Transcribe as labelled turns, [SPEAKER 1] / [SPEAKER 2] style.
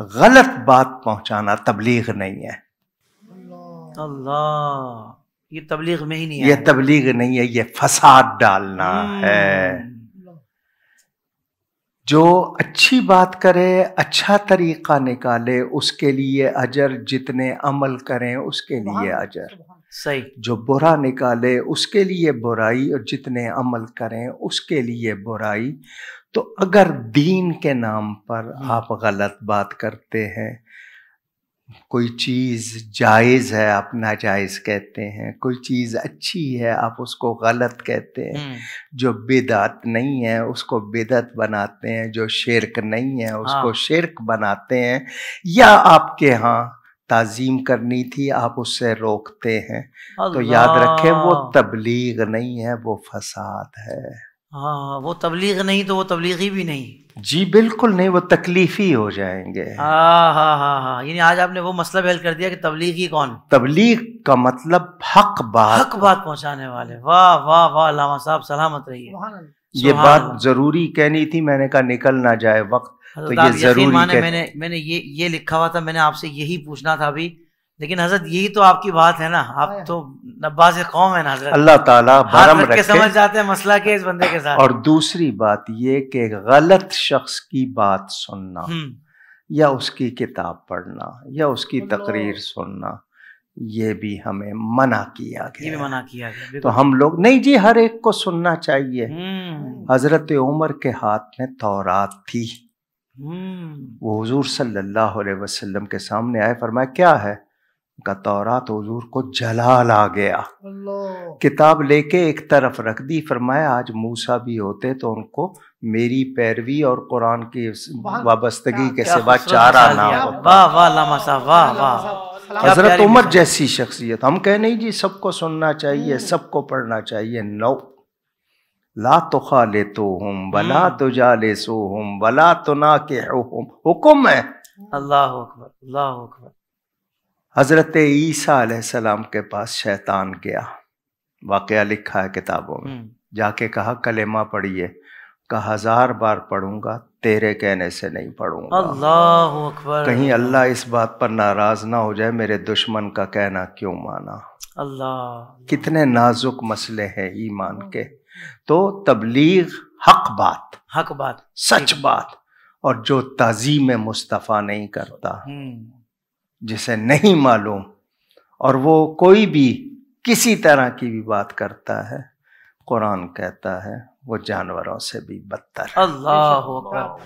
[SPEAKER 1] गलत बात पहुंचाना तबलीग नहीं है
[SPEAKER 2] अल्लाह ये तबलीग में ही नहीं है ये
[SPEAKER 1] तबलीग नहीं है ये फसाद डालना हम्म। है जो अच्छी बात करे अच्छा तरीका निकाले उसके लिए अजर जितने अमल करें उसके लिए अजर सही जो बुरा निकाले उसके लिए बुराई और जितने अमल करें उसके लिए बुराई तो अगर दीन के नाम पर आप गलत बात करते हैं कोई चीज़ जायज़ है आप नाजायज़ कहते हैं कोई चीज़ अच्छी है आप उसको गलत कहते हैं हम्म। जो बेदात नहीं है उसको बेदत बनाते हैं जो शिरक नहीं है उसको हाँ। शिरक बनाते हैं या आपके यहाँ ताजीम करनी थी आप उससे रोकते हैं तो याद रखे वो तबलीग नहीं है वो फसाद है
[SPEAKER 2] हाँ वो तबलीग नहीं तो वो तबलीगी भी नहीं
[SPEAKER 1] जी बिल्कुल नहीं वो तकलीफी हो जाएंगे
[SPEAKER 2] हाँ हाँ हाँ हाँ यानी आज आपने वो मसला हल कर दिया कि तबलीगी कौन
[SPEAKER 1] तबलीग का मतलब हक बात हक
[SPEAKER 2] बात पहुंचाने वाले वाह वाह वाह लामा साहब सलामत रहिए
[SPEAKER 1] ये बात जरूरी कहनी थी मैंने कहा निकल ना जाए वक्त तो ये जरूरी माने मैंने
[SPEAKER 2] मैंने ये ये लिखा हुआ था मैंने आपसे यही पूछना था अभी लेकिन हजरत यही तो आपकी बात है ना आप हाँ। तो नब्बाज कौम है ना अल्लाह ताला भरम रखे समझ जाते हैं मसला के इस बंदे के साथ और
[SPEAKER 1] दूसरी बात ये कि गलत शख्स की बात सुनना
[SPEAKER 2] हम्म।
[SPEAKER 1] या उसकी किताब पढ़ना या उसकी तकरीर सुनना ये भी हमें मना किया गया ये भी
[SPEAKER 2] मना किया गया तो हम
[SPEAKER 1] लोग नहीं जी हर एक को सुनना चाहिए
[SPEAKER 2] हम्म।
[SPEAKER 1] हजरत उमर के हाथ में तौरात थी हम्म। वो हजूर सल्लल्लाहु अलैहि वसल्लम के सामने आए फरमाया क्या है का तौरात हजूर को जलाल आ गया किताब लेके एक तरफ रख दी फरमाया आज मूसा भी होते तो उनको मेरी पैरवी और कुरान की वाबस्तगी के सिवा चारा ना
[SPEAKER 2] होता वाह वाह वाह वाह हजरत उमर
[SPEAKER 1] जैसी शख्सियत हम कह नहीं जी सबको सुनना चाहिए हम्म। सबको पढ़ना चाहिए नौ ला तो खा ले तो हम बला तो जा ले सो हम बला तो ना के हम हुक्म है
[SPEAKER 2] अल्लाह अकबर अल्लाह अकबर
[SPEAKER 1] हजरत ईसा सलाम के पास शैतान गया वाकया लिखा है किताबों में हम्म। जाके कहा कलेमा पढ़िए का हजार बार पढ़ूंगा तेरे कहने से नहीं पढ़ूंगा अल्लाह अकबर कहीं अल्लाह इस बात पर नाराज ना हो जाए मेरे दुश्मन का कहना क्यों माना अल्लाह कितने नाजुक मसले हैं ईमान के तो तबलीग हक बात हक बात सच बात और जो में मुस्तफ़ा नहीं करता हम्म। जिसे नहीं मालूम और वो कोई भी किसी तरह की भी बात करता है कुरान कहता है वो जानवरों से भी बदतर
[SPEAKER 2] अल्लाह